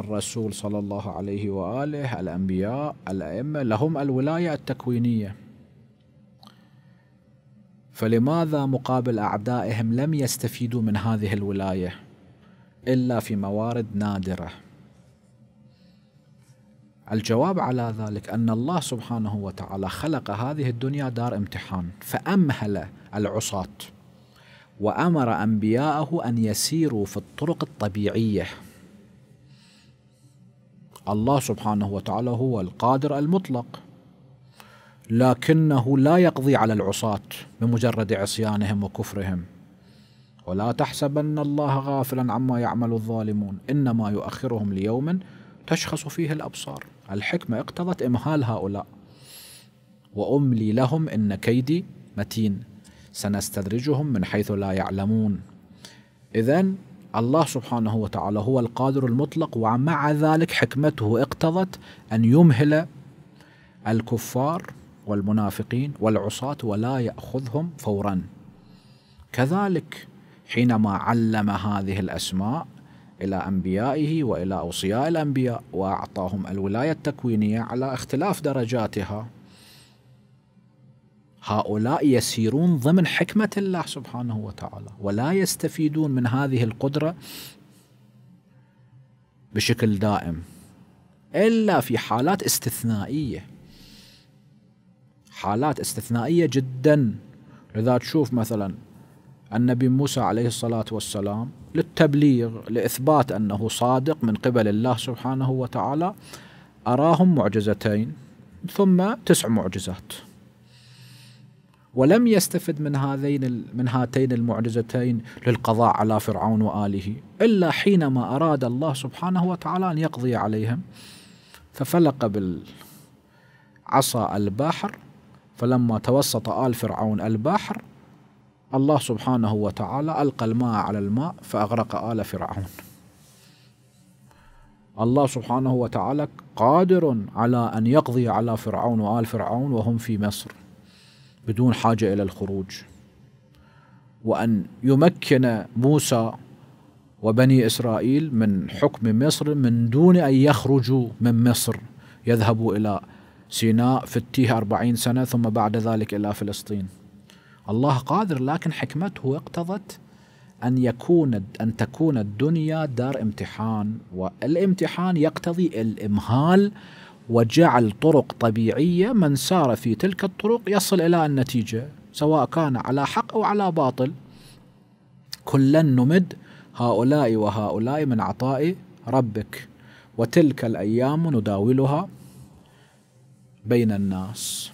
الرسول صلى الله عليه واله الانبياء الائمه لهم الولايه التكوينيه فلماذا مقابل اعدائهم لم يستفيدوا من هذه الولايه الا في موارد نادره الجواب على ذلك ان الله سبحانه وتعالى خلق هذه الدنيا دار امتحان فامهل العصاه وامر انبياءه ان يسيروا في الطرق الطبيعيه الله سبحانه وتعالى هو القادر المطلق لكنه لا يقضي على العصاة بمجرد عصيانهم وكفرهم ولا تحسبن الله غافلا عما يعمل الظالمون انما يؤخرهم ليوم تشخص فيه الابصار الحكمه اقتضت امهال هؤلاء واملي لهم ان كيدي متين سنستدرجهم من حيث لا يعلمون اذا الله سبحانه وتعالى هو القادر المطلق ومع ذلك حكمته اقتضت أن يمهل الكفار والمنافقين والعصاة ولا يأخذهم فورا كذلك حينما علم هذه الأسماء إلى أنبيائه وإلى أوصياء الأنبياء وأعطاهم الولاية التكوينية على اختلاف درجاتها هؤلاء يسيرون ضمن حكمة الله سبحانه وتعالى ولا يستفيدون من هذه القدرة بشكل دائم إلا في حالات استثنائية حالات استثنائية جدا لذا تشوف مثلا النبي موسى عليه الصلاة والسلام للتبليغ لإثبات أنه صادق من قبل الله سبحانه وتعالى أراهم معجزتين ثم تسع معجزات ولم يستفد من هذين من هاتين المعجزتين للقضاء على فرعون واله الا حينما اراد الله سبحانه وتعالى ان يقضي عليهم ففلق بالعصا البحر فلما توسط ال فرعون البحر الله سبحانه وتعالى القى الماء على الماء فاغرق ال فرعون الله سبحانه وتعالى قادر على ان يقضي على فرعون وال فرعون وهم في مصر بدون حاجه الى الخروج وان يمكن موسى وبني اسرائيل من حكم مصر من دون ان يخرجوا من مصر يذهبوا الى سيناء في التيه أربعين سنة ثم بعد ذلك إلى فلسطين الله قادر لكن حكمته اقتضت أن يكون أن تكون الدنيا دار امتحان والامتحان يقتضي الإمهال وجعل طرق طبيعية من سار في تلك الطرق يصل إلى النتيجة سواء كان على حق أو على باطل كلا نمد هؤلاء وهؤلاء من عطاء ربك وتلك الأيام نداولها بين الناس